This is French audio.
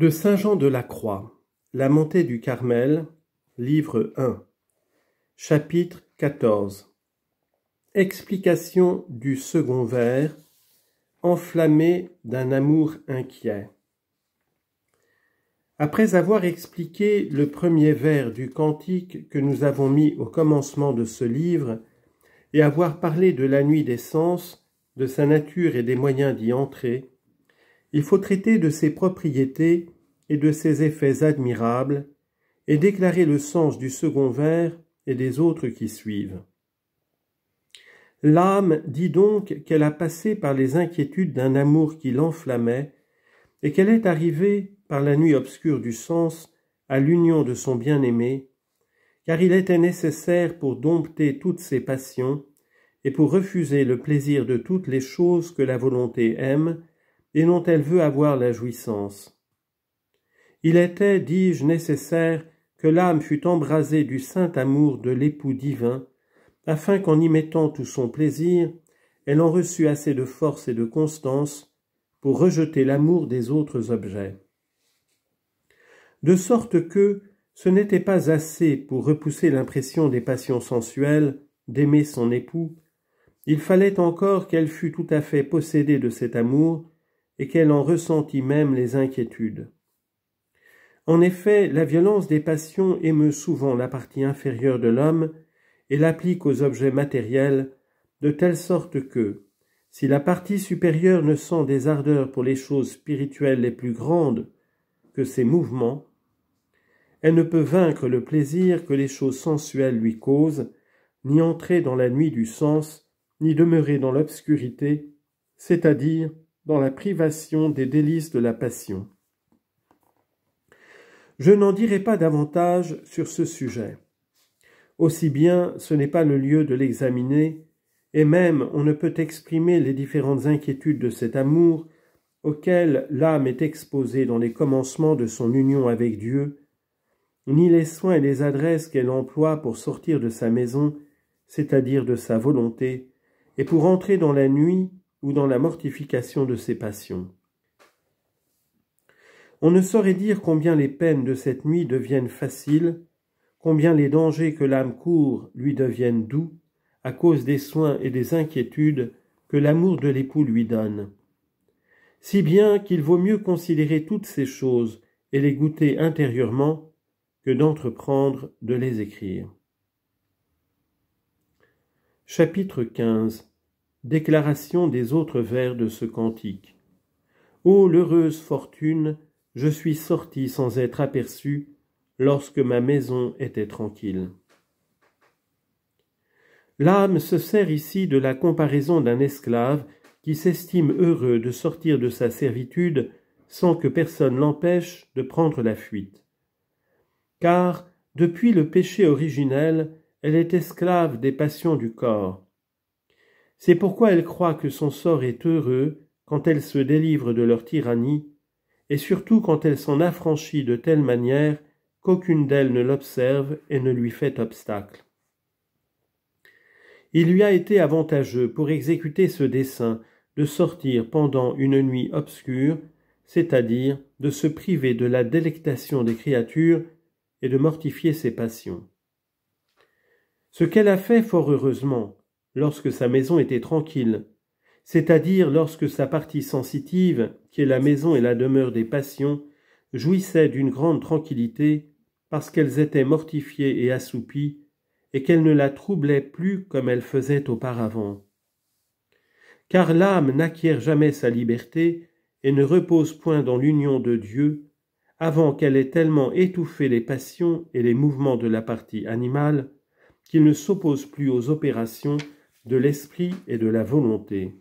De Saint Jean de la Croix, La montée du Carmel, livre 1, chapitre 14. Explication du second vers, enflammé d'un amour inquiet. Après avoir expliqué le premier vers du cantique que nous avons mis au commencement de ce livre, et avoir parlé de la nuit des sens, de sa nature et des moyens d'y entrer, il faut traiter de ses propriétés et de ses effets admirables, et déclarer le sens du second vers et des autres qui suivent. L'âme dit donc qu'elle a passé par les inquiétudes d'un amour qui l'enflammait, et qu'elle est arrivée, par la nuit obscure du sens, à l'union de son bien-aimé, car il était nécessaire pour dompter toutes ses passions, et pour refuser le plaisir de toutes les choses que la volonté aime, et dont elle veut avoir la jouissance. Il était, dis-je, nécessaire que l'âme fût embrasée du saint amour de l'époux divin, afin qu'en y mettant tout son plaisir, elle en reçût assez de force et de constance pour rejeter l'amour des autres objets. De sorte que ce n'était pas assez pour repousser l'impression des passions sensuelles d'aimer son époux, il fallait encore qu'elle fût tout à fait possédée de cet amour et qu'elle en ressentit même les inquiétudes. En effet, la violence des passions émeut souvent la partie inférieure de l'homme et l'applique aux objets matériels, de telle sorte que, si la partie supérieure ne sent des ardeurs pour les choses spirituelles les plus grandes que ses mouvements, elle ne peut vaincre le plaisir que les choses sensuelles lui causent, ni entrer dans la nuit du sens, ni demeurer dans l'obscurité, c'est-à-dire dans la privation des délices de la passion. Je n'en dirai pas davantage sur ce sujet. Aussi bien ce n'est pas le lieu de l'examiner, et même on ne peut exprimer les différentes inquiétudes de cet amour auquel l'âme est exposée dans les commencements de son union avec Dieu, ni les soins et les adresses qu'elle emploie pour sortir de sa maison, c'est-à-dire de sa volonté, et pour entrer dans la nuit ou dans la mortification de ses passions. On ne saurait dire combien les peines de cette nuit deviennent faciles, combien les dangers que l'âme court lui deviennent doux, à cause des soins et des inquiétudes que l'amour de l'époux lui donne. Si bien qu'il vaut mieux considérer toutes ces choses et les goûter intérieurement que d'entreprendre de les écrire. Chapitre 15 Déclaration des autres vers de ce cantique. Ô l'heureuse fortune, je suis sorti sans être aperçu lorsque ma maison était tranquille. L'âme se sert ici de la comparaison d'un esclave qui s'estime heureux de sortir de sa servitude sans que personne l'empêche de prendre la fuite. Car, depuis le péché originel, elle est esclave des passions du corps, c'est pourquoi elle croit que son sort est heureux quand elle se délivre de leur tyrannie, et surtout quand elle s'en affranchit de telle manière qu'aucune d'elles ne l'observe et ne lui fait obstacle. Il lui a été avantageux pour exécuter ce dessein de sortir pendant une nuit obscure, c'est-à-dire de se priver de la délectation des créatures et de mortifier ses passions. Ce qu'elle a fait fort heureusement, lorsque sa maison était tranquille, c'est-à-dire lorsque sa partie sensitive, qui est la maison et la demeure des passions, jouissait d'une grande tranquillité, parce qu'elles étaient mortifiées et assoupies, et qu'elles ne la troublaient plus comme elles faisaient auparavant. Car l'âme n'acquiert jamais sa liberté et ne repose point dans l'union de Dieu avant qu'elle ait tellement étouffé les passions et les mouvements de la partie animale qu'il ne s'oppose plus aux opérations de l'esprit et de la volonté.